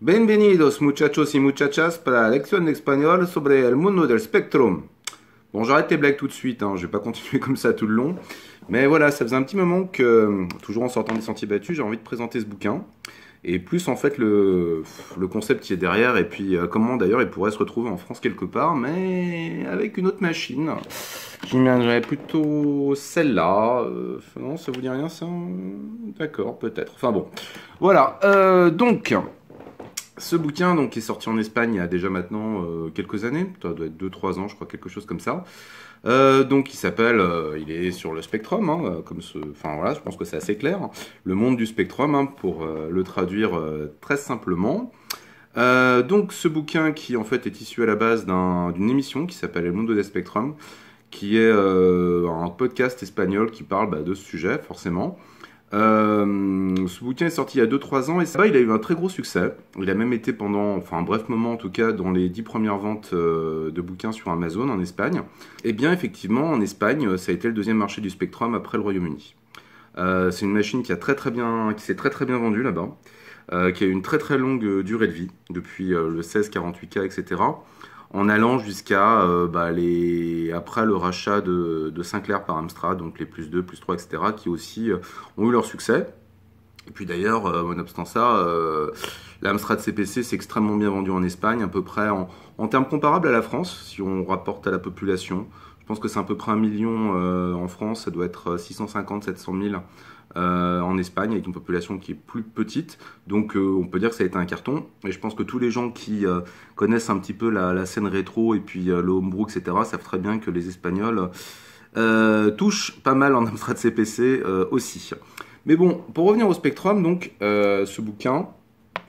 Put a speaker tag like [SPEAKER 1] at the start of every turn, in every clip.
[SPEAKER 1] Bienvenidos muchachos y muchachas para la lección de español sobre el mundo del spectrum. Bon, j'arrête les blagues tout de suite, hein, je vais pas continuer comme ça tout le long. Mais voilà, ça faisait un petit moment que, toujours en sortant des sentiers battus, j'ai envie de présenter ce bouquin. Et plus en fait le, le concept qui est derrière, et puis euh, comment d'ailleurs il pourrait se retrouver en France quelque part, mais avec une autre machine. J'imaginerais plutôt celle-là. Euh, non, ça vous dit rien ça D'accord, peut-être. Enfin bon. Voilà, euh, donc ce bouquin donc, est sorti en Espagne il y a déjà maintenant euh, quelques années, ça doit être 2-3 ans, je crois, quelque chose comme ça. Euh, donc il s'appelle, euh, il est sur le Spectrum, hein, comme ce, enfin voilà, je pense que c'est assez clair. le monde du Spectrum, hein, pour le traduire très simplement. donc ce bouquin qui en fait est issu à la base d'une émission qui s'appelle El Mundo des Spectrum, qui est un podcast espagnol qui parle bah, de ce sujet forcément. Euh, ce bouquin est sorti il y a 2-3 ans et ça, il a eu un très gros succès. Il a même été pendant, enfin un bref moment en tout cas, dans les 10 premières ventes euh, de bouquins sur Amazon en Espagne. Et eh bien effectivement, en Espagne, euh, ça a été le deuxième marché du Spectrum après le Royaume-Uni. c'est une machine qui, très, très qui s'est très très bien vendue là-bas, qui a eu une très très longue durée de vie, depuis le 16, 48K, etc en allant jusqu'à euh, bah, les après le rachat de, de, Sinclair par Amstrad, donc les plus 2, plus 3, etc., qui aussi euh, ont eu leur succès. Et puis d'ailleurs, euh, abstant ça, euh, l'Amstrad CPC s'est extrêmement bien vendu en Espagne, à peu près en, en, termes comparables à la France, si on rapporte à la population. Je pense que c'est à peu près un million en France, ça doit être 650, 700 000 euh, en Espagne avec une population qui est plus petite. Donc euh, on peut dire que ça a été un carton. Et je pense que tous les gens qui euh, connaissent un petit peu la, la scène rétro et puis le homebrew, etc., savent très bien que les Espagnols touchent pas mal en Amstrad CPC aussi. Mais bon, pour revenir au Spectrum, donc ce bouquin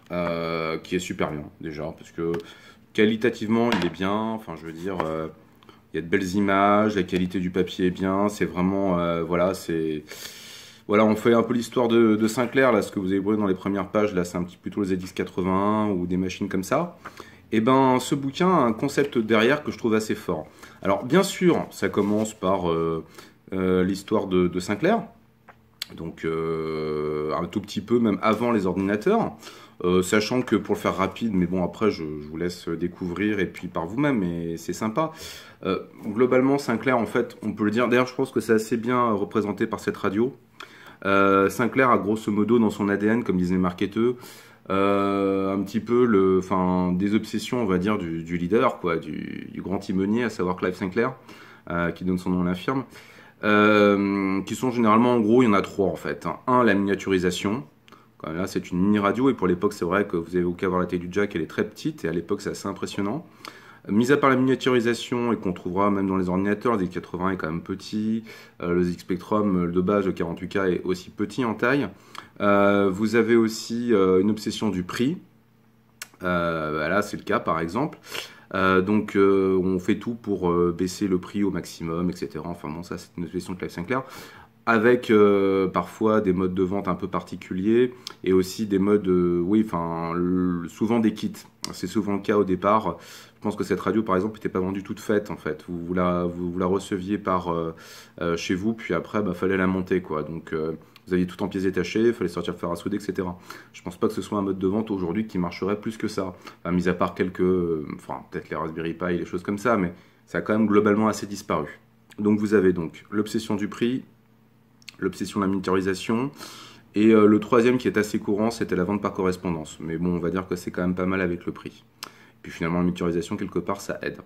[SPEAKER 1] qui est super bien déjà, parce que qualitativement il est bien. Enfin, je veux dire. il y a de belles images, la qualité du papier est bien, c'est vraiment, voilà, c'est, voilà, on fait un peu l'histoire de, Sinclair, là, ce que vous avez vu dans les premières pages, là, c'est un petit plutôt les ZX81 ou des machines comme ça. Et eh ben, ce bouquin a un concept derrière que je trouve assez fort. Alors, bien sûr, ça commence par euh, euh, l'histoire de, Sinclair, donc euh, un tout petit peu même avant les ordinateurs. sachant que pour le faire rapide, mais bon après je, vous laisse découvrir et puis par vous-même et c'est sympa. globalement Sinclair en fait on peut le dire, d'ailleurs je pense que c'est assez bien représenté par cette radio, euh, Sinclair a grosso modo dans son ADN, comme disait les euh, un petit peu le, des obsessions, on va dire, du, leader, du, grand timonier, à savoir Clive Sinclair, euh, qui donne son nom à la firme, qui sont généralement, en gros, il y en a trois en fait. Un, la miniaturisation. Quand là, c'est une mini radio, et pour l'époque, c'est vrai que vous avez au voir la télé du Jack, elle est très petite, et à l'époque, c'est assez impressionnant. Mis à part la miniaturisation et qu'on trouvera même dans les ordinateurs, le Z80 est quand même petit, euh, le ZX Spectrum euh, de base, le 48K est aussi petit en taille. Euh, vous avez aussi une obsession du prix. Voilà, bah c'est le cas par exemple. donc, on fait tout pour baisser le prix au maximum, etc. Enfin, bon, ça, c'est une obsession de Clive Sinclair avec euh, parfois des modes de vente un peu particuliers et aussi des modes, euh, oui, enfin, souvent des kits. C'est souvent le cas au départ. Je pense que cette radio, par exemple, n'était pas vendue toute faite en fait. Vous, la, receviez par euh, chez vous, puis après, il bah, fallait la monter quoi. Donc vous aviez tout en pièces détachées, il fallait sortir faire à souder, etc. Je pense pas que ce soit un mode de vente aujourd'hui qui marcherait plus que ça. mis à part quelques, enfin, peut-être les Raspberry Pi, les choses comme ça, mais ça a quand même globalement assez disparu. Donc vous avez donc l'obsession du prix, l'obsession de la miniaturisation. Et euh, le troisième qui est assez courant, c'était la vente par correspondance. Mais bon, on va dire que c'est quand même pas mal avec le prix. Et puis finalement, la miniaturisation, quelque part, ça aide.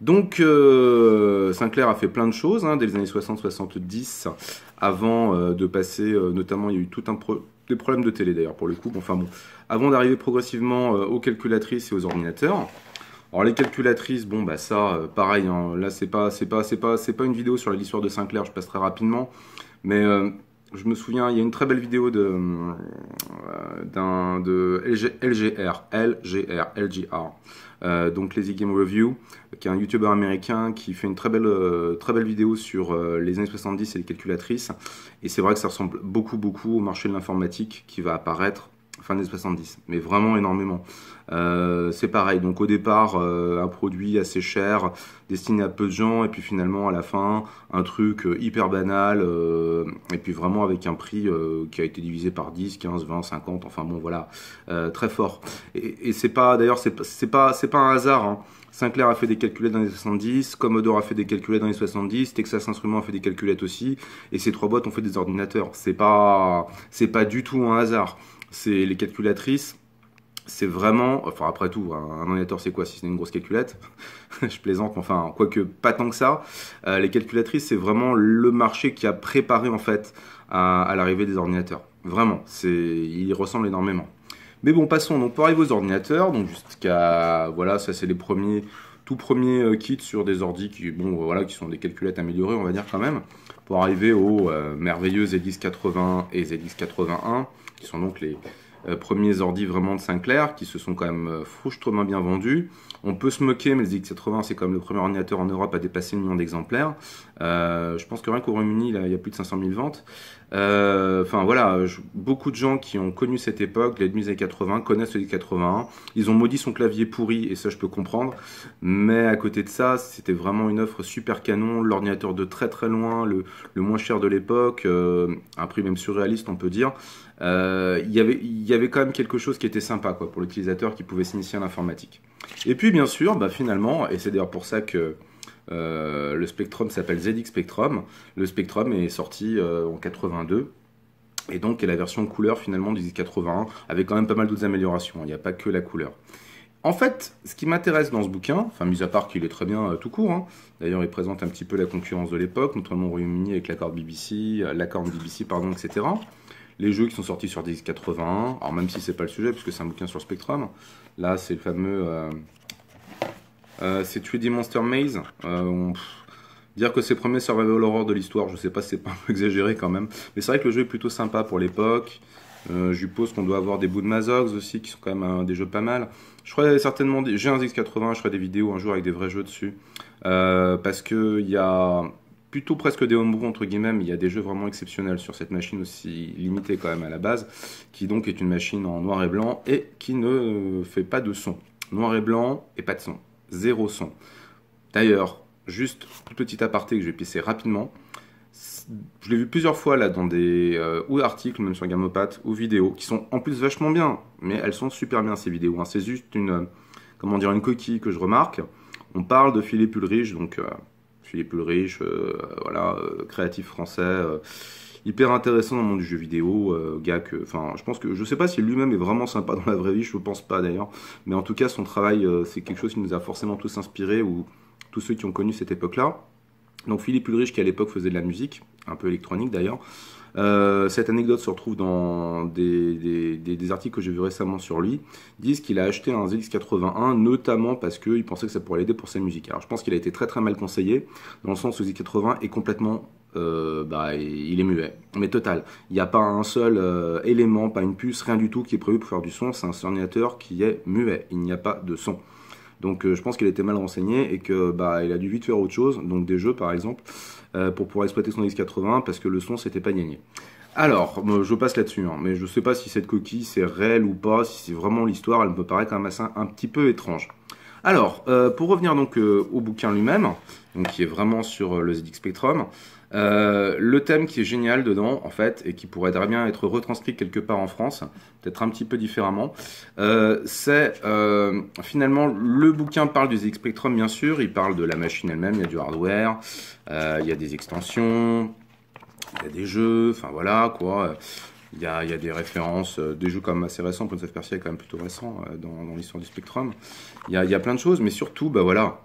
[SPEAKER 1] Donc, euh, Sinclair a fait plein de choses hein, dès les années 60-70, avant euh, de passer, notamment, il y a eu tout un des problèmes de télé d'ailleurs pour le coup. enfin bon, avant d'arriver progressivement aux calculatrices et aux ordinateurs. Alors les calculatrices, bon bah ça, pareil. Hein, là c'est pas, c'est pas, c'est pas, c'est pas une vidéo sur l'histoire de Sinclair. Je passerai rapidement. Mais euh, je me souviens, il y a une très belle vidéo de, euh, d'un, de LGR, LGR, LGR. Euh, donc Lazy Game Review, qui est un YouTuber américain qui fait une très belle, vidéo sur les années 70 et les calculatrices. Et c'est vrai que ça ressemble beaucoup, beaucoup au marché de l'informatique qui va apparaître fin des 70, mais vraiment énormément. Euh, c'est pareil, donc au départ, euh, un produit assez cher, destiné à peu de gens, et puis finalement à la fin, un truc euh, hyper banal, euh, et puis vraiment avec un prix euh, qui a été divisé par 10, 15, 20, 50, enfin bon voilà, très fort. Et, et c'est pas, d'ailleurs, c'est pas, c'est pas un hasard. Hein. Sinclair a fait des calculettes dans les 70, Commodore a fait des calculettes dans les 70, Texas Instruments a fait des calculettes aussi, et ces trois boîtes ont fait des ordinateurs. C'est pas, c'est pas du tout un hasard c'est les calculatrices. C'est vraiment, enfin après tout, un ordinateur c'est quoi si ce une grosse calculette Je plaisante, enfin quoique pas tant que ça. Euh, les calculatrices c'est vraiment le marché qui a préparé en fait à, l'arrivée des ordinateurs. Vraiment, c'est, il y ressemble énormément. Mais bon, passons donc pour arriver aux ordinateurs, donc jusqu'à voilà, ça c'est les premiers, tout premiers euh, kits sur des ordi qui, bon voilà, qui sont des calculettes améliorées, on va dire quand même pour arriver aux euh, merveilleux ZX80 et ZX81, qui sont donc les euh, premiers ordi vraiment de Sinclair, qui se sont quand même euh, frouchement bien vendus. On peut se moquer, mais le ZX80, c'est quand même le premier ordinateur en Europe à dépasser le million d'exemplaires. je pense que rien qu'au Royaume-Uni, il y a plus de 500 000 ventes. Euh, enfin voilà, beaucoup de gens qui ont connu cette époque, les années 80, connaissent les 81. Ils ont maudit son clavier pourri et ça je peux comprendre. Mais à côté de ça, c'était vraiment une offre super canon, l'ordinateur de très très loin, le, moins cher de l'époque, euh, un prix même surréaliste on peut dire. Euh, il y avait quand même quelque chose qui était sympa pour l'utilisateur qui pouvait s'initier à l'informatique. Et puis bien sûr, bah, finalement, et c'est d'ailleurs pour ça que euh, le Spectrum s'appelle ZX Spectrum. Le Spectrum est sorti euh, en 82. Et donc, est la version couleur finalement du 81, avec quand même pas mal d'autres améliorations. Hein. Il n'y a pas que la couleur. En fait, ce qui m'intéresse dans ce bouquin, enfin, mis à part qu'il est très bien euh, tout court, hein, d'ailleurs, il présente un petit peu la concurrence de l'époque, notamment au Royaume-Uni avec l'accord BBC, l'accord BBC, pardon, etc les jeux qui sont sortis sur ZX81, alors même si c'est pas le sujet, puisque c'est un bouquin sur Spectrum, là c'est le fameux euh, c'est 3D Monster Maze. Euh, dire que c'est le premier survival horror de l'histoire, je ne sais pas si c'est pas un peu exagéré quand même. Mais c'est vrai que le jeu est plutôt sympa pour l'époque. Euh, je suppose qu'on doit avoir des bouts de Mazox aussi, qui sont quand même des jeux pas mal. Je crois certainement, j'ai un X80, je ferai des vidéos un jour avec des vrais jeux dessus. Euh, parce qu'il y a plutôt presque des homebrew entre guillemets, mais il y a des jeux vraiment exceptionnels sur cette machine aussi limitée quand même à la base, qui donc est une machine en noir et blanc et qui ne fait pas de son. Noir et blanc et pas de son zéro son. D'ailleurs, juste tout petit aparté que je vais pisser rapidement. Je l'ai vu plusieurs fois là dans des euh, ou articles, même sur Gamopat, ou vidéos, qui sont en plus vachement bien, mais elles sont super bien ces vidéos. Hein. C'est juste une, euh, comment dire, une coquille que je remarque. On parle de Philippe Ulrich, donc euh, Philippe Ulrich, voilà, créatif français hyper intéressant dans le monde du jeu vidéo, euh, gars que, enfin, je pense que, je sais pas si lui-même est vraiment sympa dans la vraie vie, je ne pense pas d'ailleurs, mais en tout cas, son travail, euh, c'est quelque chose qui nous a forcément tous inspirés, ou tous ceux qui ont connu cette époque-là. Donc Philippe Ulrich, qui à l'époque faisait de la musique, un peu électronique d'ailleurs, euh, cette anecdote se retrouve dans des, articles que j'ai vus récemment sur lui, disent qu'il a acheté un ZX81 notamment parce qu'il pensait que ça pourrait l'aider pour sa musique. Alors je pense qu'il a été très très mal conseillé, dans le sens où le ZX80 est complètement euh, bah, il est muet. Mais total, il n'y a pas un seul euh, élément, pas une puce, rien du tout qui est prévu pour faire du son. C'est un ordinateur qui est muet. Il n'y a pas de son. Donc euh, je pense qu'il était mal renseigné et que bah il a dû vite faire autre chose, donc des jeux par exemple, pour pouvoir exploiter son X80 parce que le son c'était pas gagné. Alors, je passe là-dessus, hein, mais je ne sais pas si cette coquille c'est réel ou pas, si c'est vraiment l'histoire, elle me paraît quand même un petit peu étrange. Alors, euh, pour revenir donc euh, au bouquin lui-même, qui est vraiment sur euh, le ZX Spectrum, le thème qui est génial dedans, en fait, et qui pourrait très bien être retranscrit quelque part en France, peut-être un petit peu différemment, c'est finalement le bouquin parle du ZX Spectrum, bien sûr, il parle de la machine elle-même, il y a du hardware, il y a des extensions, il y a des jeux, enfin voilà quoi. Il y, a, des références, euh, des jeux quand même assez récents. Prince of Persia est quand même plutôt récent euh, dans, l'histoire du Spectrum. Il y, a, plein de choses, mais surtout, bah voilà.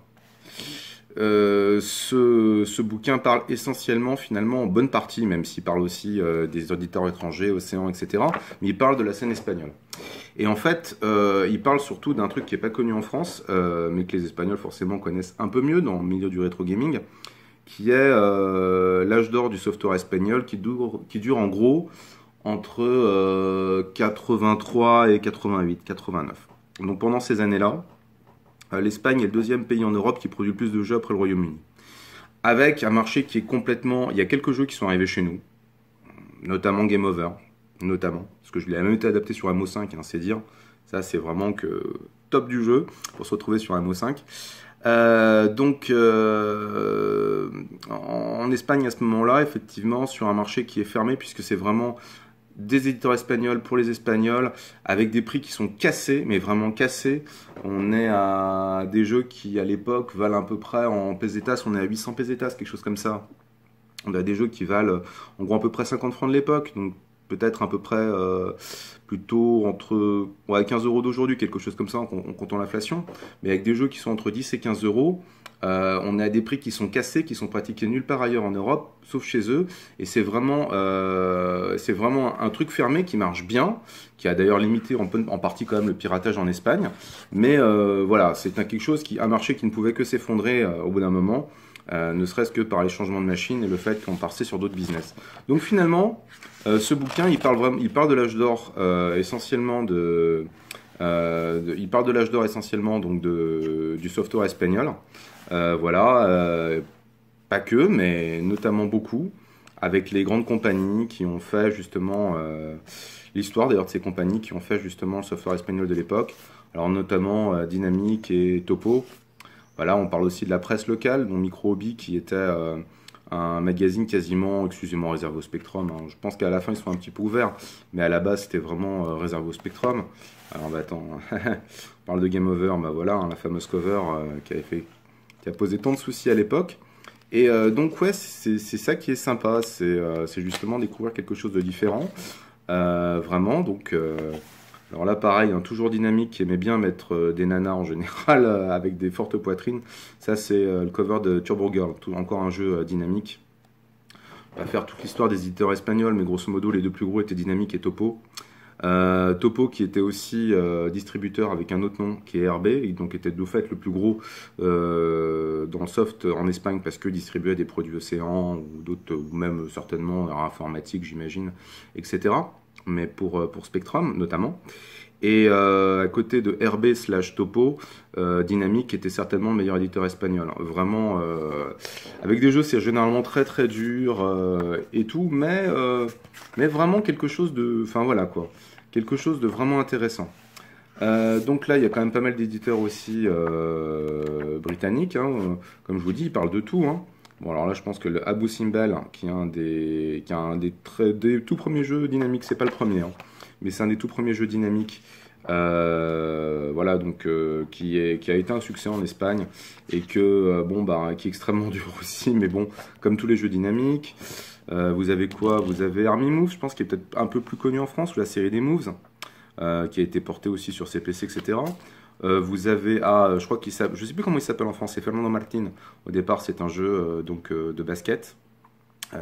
[SPEAKER 1] Euh, ce, bouquin parle essentiellement, finalement, en bonne partie, même s'il parle aussi des auditeurs étrangers, océans, etc. Mais il parle de la scène espagnole. Et en fait, il parle surtout d'un truc qui n'est pas connu en France, mais que les Espagnols forcément connaissent un peu mieux dans le milieu du rétro gaming, qui est l'âge d'or du software espagnol, qui qui dure en gros entre 83 euh, et 88, 89. Donc pendant ces années-là, euh, l'Espagne est le deuxième pays en Europe qui produit le plus de jeux après le Royaume-Uni. Avec un marché qui est complètement... Il y a quelques jeux qui sont arrivés chez nous, notamment Game Over, notamment, parce que je l'ai même été adapté sur MO5, hein, c'est dire, ça c'est vraiment que top du jeu pour se retrouver sur MO5. Euh, donc en Espagne à ce moment-là, effectivement, sur un marché qui est fermé, puisque c'est vraiment des éditeurs espagnols pour les espagnols, avec des prix qui sont cassés, mais vraiment cassés. On est à des jeux qui, à l'époque, valent à peu près en pesetas, on est à 800 pesetas, quelque chose comme ça. On a des jeux qui valent euh, en gros à peu près 50 francs de l'époque, donc peut-être à peu près euh, plutôt entre ouais, 15 euros d'aujourd'hui, quelque chose comme ça en, en comptant l'inflation, mais avec des jeux qui sont entre 10 et 15 euros. Euh, on a des prix qui sont cassés, qui sont pratiqués nulle part ailleurs en Europe, sauf chez eux. Et c'est vraiment, euh, c'est vraiment un truc fermé qui marche bien, qui a d'ailleurs limité en, partie quand même le piratage en Espagne. Mais euh, voilà, c'est quelque chose qui, un marché qui ne pouvait que s'effondrer au bout d'un moment. ne serait-ce que par les changements de machines et le fait qu'on partait sur d'autres business. Donc finalement, ce bouquin, il parle, vraiment, il parle de l'âge d'or essentiellement de, il parle de l'âge d'or essentiellement donc de, du software espagnol. Euh, voilà, euh, pas que, mais notamment beaucoup, avec les grandes compagnies qui ont fait justement euh, l'histoire d'ailleurs de ces compagnies qui ont fait justement le software espagnol de l'époque. Alors notamment Dynamique et Topo. Voilà, on parle aussi de la presse locale, dont Micro qui était un magazine quasiment excusez-moi, réservé au Spectrum. Hein. Je pense qu'à la fin ils sont un petit peu ouverts, mais à la base c'était vraiment réservé au Spectrum. Alors bah attends, on parle de Game Over, bah voilà, hein, la fameuse cover qui avait fait qui a posé tant de soucis à l'époque. Et euh, donc ouais, c'est ça qui est sympa, euh, c'est justement découvrir quelque chose de différent, euh, vraiment. Donc alors là pareil, hein, toujours dynamique, qui aimait bien mettre des nanas en général avec des fortes poitrines. Ça c'est le cover de Turbo Girl, encore un jeu dynamique. On va faire toute l'histoire des éditeurs espagnols, mais grosso modo les deux plus gros étaient Dynamique et Topo. Euh, Topo qui était aussi euh, distributeur avec un autre nom qui est RB, et donc était de fait le plus gros euh, dans le soft en Espagne parce qu'il distribuait des produits océans ou d'autres, ou même certainement informatique j'imagine, etc. Mais pour, euh, pour Spectrum notamment. Et euh, à côté de RB slash Topo, euh, Dynamic était certainement le meilleur éditeur espagnol. Vraiment, euh, avec des jeux, c'est généralement très très dur euh, et tout, mais, mais vraiment quelque chose de. Enfin voilà quoi. Quelque chose de vraiment intéressant. donc là, il y a quand même pas mal d'éditeurs aussi britanniques. Hein, comme je vous dis, ils parlent de tout. Hein. Bon, alors là, je pense que le Abu Simbel, qui est un des, qui un des, très, des tout premiers jeux Dynamic, c'est pas le premier. Hein mais c'est un des tout premiers jeux dynamiques. Euh, voilà donc euh, qui, a été un succès en Espagne et que euh, bon bah, hein, qui est extrêmement dur aussi mais bon comme tous les jeux dynamiques vous avez quoi vous avez Army Moves je pense qui est peut-être un peu plus connu en France ou la série des Moves qui a été portée aussi sur CPC etc vous avez ah je crois qu'il s'appelle je sais plus comment il s'appelle en France c'est Fernando Martin au départ c'est un jeu donc de basket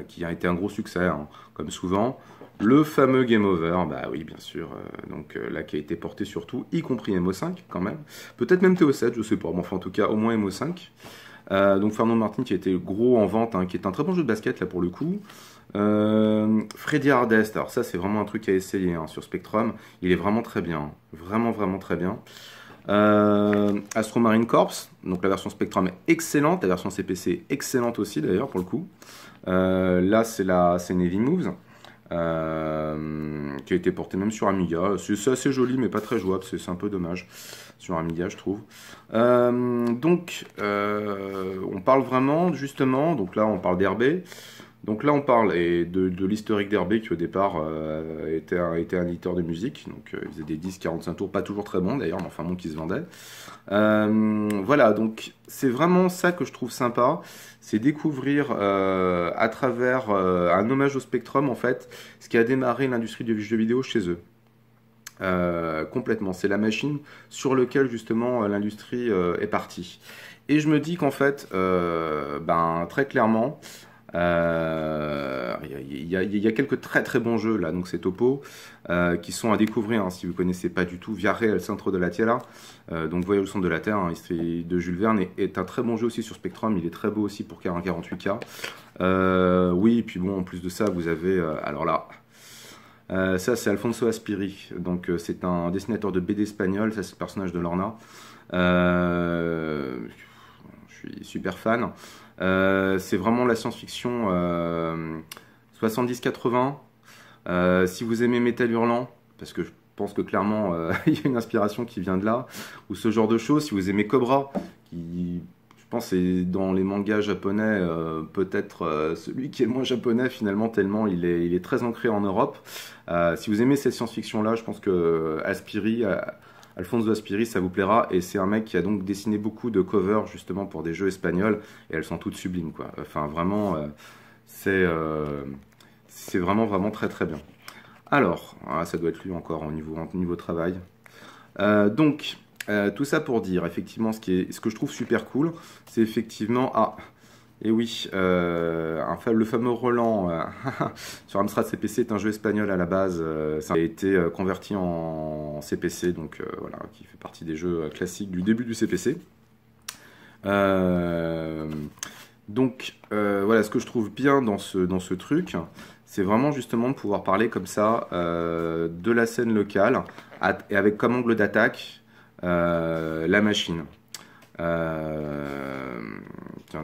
[SPEAKER 1] qui a été un gros succès hein, comme souvent le fameux Game Over, bah oui, bien sûr, euh, donc euh, là qui a été porté surtout y compris MO5 quand même. Peut-être même TO7, je sais pas, mais enfin en tout cas au moins MO5. Euh, donc Fernand Martin qui a été gros en vente, hein, qui est un très bon jeu de basket là pour le coup. Freddy Hardest, alors ça c'est vraiment un truc à essayer hein, sur Spectrum, il est vraiment très bien, vraiment vraiment très bien. Astro Marine Corps, donc la version Spectrum est excellente, la version CPC excellente aussi d'ailleurs pour le coup. là c'est la c'est Navy Moves. Euh, qui a été porté même sur Amiga. C'est assez joli, mais pas très jouable. C'est un peu dommage sur Amiga, je trouve. Euh, donc, euh, on parle vraiment, justement, donc là, on parle d'Herbé. Donc là, on parle et de, l'historique d'Herbé qui, au départ, euh, était, un, éditeur de musique. Donc, euh, il faisait des 10-45 tours, pas toujours très bon d'ailleurs, mais enfin bon qui se vendait. Euh, voilà, donc c'est vraiment ça que je trouve sympa. C'est découvrir à travers un hommage au Spectrum, en fait, ce qui a démarré l'industrie du jeu vidéo chez eux. complètement. C'est la machine sur laquelle, justement, l'industrie est partie. Et je me dis qu'en fait, ben, très clairement, il euh, y, a quelques très très bons jeux là, donc c'est Topo euh, qui sont à découvrir hein, si vous ne connaissez pas du tout. Via Real Centro de la Tierra, euh, donc Voyage au centre de la Terre, hein, de Jules Verne, est, un très bon jeu aussi sur Spectrum. Il est très beau aussi pour 48K. oui, puis bon, en plus de ça, vous avez. alors là. ça, c'est Alfonso Aspiri. Donc, c'est un dessinateur de BD espagnol. Ça, c'est le personnage de Lorna super fan. Euh, c'est vraiment la science-fiction 70-80. Euh, euh, si vous aimez Metal Hurlant, parce que je pense que clairement il y a une inspiration qui vient de là, ou ce genre de choses, si vous aimez Cobra, qui je pense c'est dans les mangas japonais peut-être celui qui est moins japonais finalement tellement il est, il est très ancré en Europe. si vous aimez cette science-fiction là, je pense que Aspiri Alfonso Aspiri, ça vous plaira. Et c'est un mec qui a donc dessiné beaucoup de covers justement pour des jeux espagnols. Et elles sont toutes sublimes, quoi. Enfin, vraiment, euh, euh, c'est vraiment, vraiment très, très bien. Alors, ah, ça doit être lui encore au niveau, au niveau travail. Euh, donc, tout ça pour dire, effectivement, ce, qui est, ce que je trouve super cool, c'est effectivement... Ah, et oui, euh, le fameux Roland euh, sur Amstrad CPC est un jeu espagnol à la base. Euh, ça a été converti en, CPC, donc voilà, qui fait partie des jeux classiques du début du CPC. donc voilà, ce que je trouve bien dans ce, dans ce truc, c'est vraiment justement de pouvoir parler comme ça de la scène locale et avec comme angle d'attaque la machine. Euh,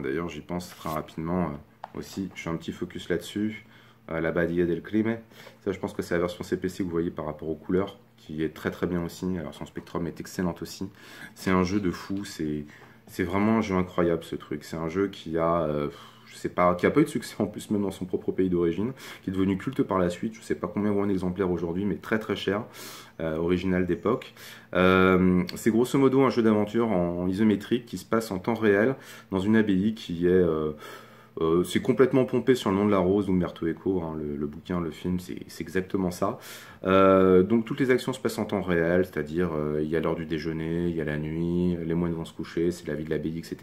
[SPEAKER 1] Hein. D'ailleurs, j'y pense très rapidement euh, aussi. Je fais un petit focus là-dessus. Euh, la Badia del Crime. Ça, je pense que c'est la version CPC que vous voyez par rapport aux couleurs, qui est très très bien aussi. Alors, son Spectrum est excellent aussi. C'est un jeu de fou. C'est vraiment un jeu incroyable, ce truc. C'est un jeu qui a... Euh, je sais pas, qui a pas eu de succès en plus même dans son propre pays d'origine, qui est devenu culte par la suite. Je sais pas combien vaut un exemplaire aujourd'hui, mais très très cher, euh, original d'époque. Euh, c'est grosso modo un jeu d'aventure en, en, isométrique qui se passe en temps réel dans une abbaye qui est euh, euh, c'est complètement pompé sur le nom de la rose ou Eco, hein, le, bouquin, le film, c'est exactement ça. Euh, donc toutes les actions se passent en temps réel, c'est-à-dire euh, il y a l'heure du déjeuner, il y a la nuit, les moines vont se coucher, c'est la vie de l'abbaye, etc.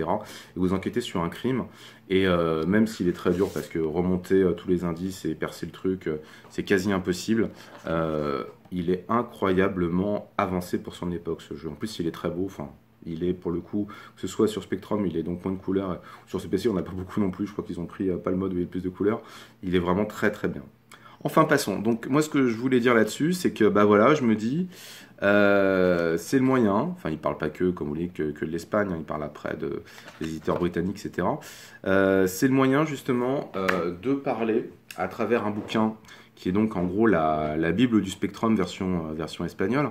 [SPEAKER 1] Et vous enquêtez sur un crime, et même s'il est très dur, parce que remonter tous les indices et percer le truc, c'est quasi impossible, il est incroyablement avancé pour son époque ce jeu. En plus, il est très beau, enfin il est pour le coup, que ce soit sur Spectrum, il est donc moins de couleurs. Sur PC, on n'a pas beaucoup non plus. Je crois qu'ils ont pris euh, pas le mode où il y a plus de couleurs. Il est vraiment très très bien. Enfin, passons. Donc, moi, ce que je voulais dire là-dessus, c'est que, bah voilà, je me dis, euh, c'est le moyen. Enfin, il parle pas que, comme vous voulez, que, que de l'Espagne. Hein. il parle après de, des éditeurs britanniques, etc. Euh, c'est le moyen, justement, de parler à travers un bouquin qui est donc, en gros, la, la Bible du Spectrum version, version espagnole.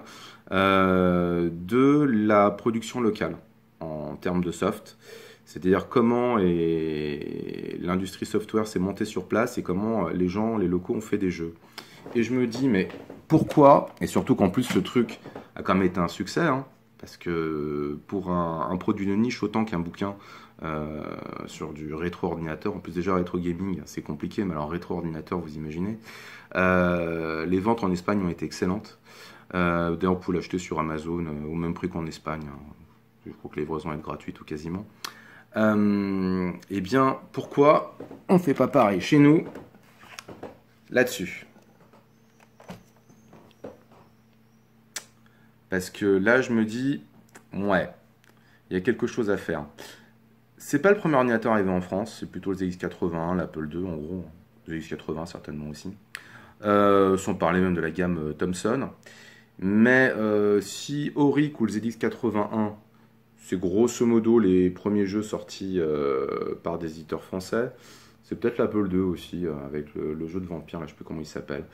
[SPEAKER 1] Euh, de la production locale en termes de soft. C'est-à-dire comment l'industrie software s'est montée sur place et comment euh, les gens, les locaux ont fait des jeux. Et je me dis, mais pourquoi Et surtout qu'en plus, ce truc a quand même été un succès. Hein, parce que pour un, produit de niche, autant qu'un bouquin euh, sur du rétro-ordinateur, en plus déjà rétro gaming, c'est compliqué, mais alors rétro-ordinateur, vous imaginez. les ventes en Espagne ont été excellentes. Euh, d'ailleurs, vous pouvez l'acheter sur Amazon euh, au même prix qu'en Espagne. Hein. Je crois que les livraisons être gratuites ou quasiment. Euh, eh bien, pourquoi on ne fait pas pareil chez nous là-dessus Parce que là, je me dis, ouais, il y a quelque chose à faire. C'est pas le premier ordinateur arrivé en France, c'est plutôt le zx 80 l'Apple II en gros, le ZX80 certainement aussi. sans parler même de la gamme Thomson. Mais euh, si Auric ou le ZX81, c'est grosso modo les premiers jeux sortis euh, par des éditeurs français, c'est peut-être l'Apple 2 aussi, euh, avec le, jeu de vampire, je ne sais plus comment il s'appelle.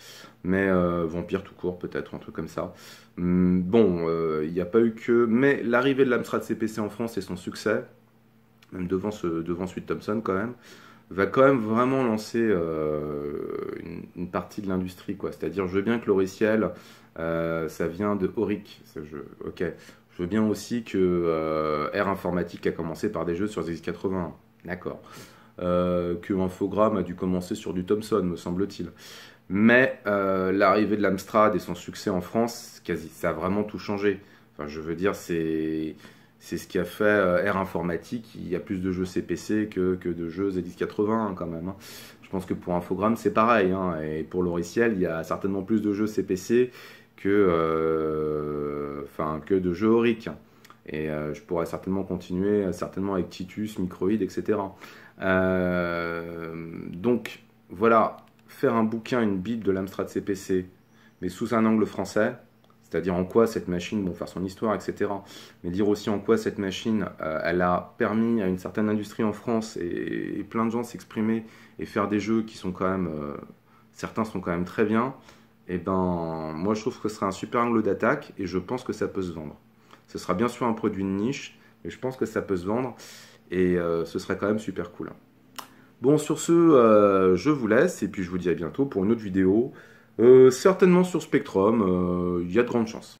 [SPEAKER 1] Mais vampire tout court, peut-être, un truc comme ça. Hmm, bon, il n'y a pas eu que. Mais l'arrivée de l'Amstrad CPC en France et son succès, même devant, ce, devant Thompson quand même, va quand même vraiment lancer euh, une, partie de l'industrie. quoi. C'est-à-dire, je veux bien que l'auriciel, euh, ça vient de Auric. Je, ok. Je veux bien aussi que euh, Air Informatique a commencé par des jeux sur x 80 D'accord. que Infogram a dû commencer sur du Thomson, me semble-t-il. Mais l'arrivée de l'Amstrad et son succès en France, quasi, ça a vraiment tout changé. Enfin, je veux dire, c'est c'est ce qui a fait Air euh, Informatique. Il y a plus de jeux CPC que, de jeux Z1080 hein, quand même. Hein. Je pense que pour Infogrames, c'est pareil. Hein. Et pour Loriciel, il y a certainement plus de jeux CPC que, euh, que de jeux Auric. Et euh, je pourrais certainement continuer, certainement avec Titus, Microïd, etc. donc voilà, faire un bouquin, une Bible de l'Amstrad CPC, mais sous un angle français, c'est-à-dire en quoi cette machine, bon, faire son histoire, etc. Mais dire aussi en quoi cette machine, euh, elle a permis à une certaine industrie en France et, plein de gens s'exprimer et faire des jeux qui sont quand même, euh, certains sont quand même très bien. Et eh ben, moi je trouve que ce serait un super angle d'attaque et je pense que ça peut se vendre. Ce sera bien sûr un produit de niche, mais je pense que ça peut se vendre et euh, ce serait quand même super cool. Bon, sur ce, je vous laisse et puis je vous dis à bientôt pour une autre vidéo. Euh, certainement sur Spectrum, euh, il y a de grandes chances.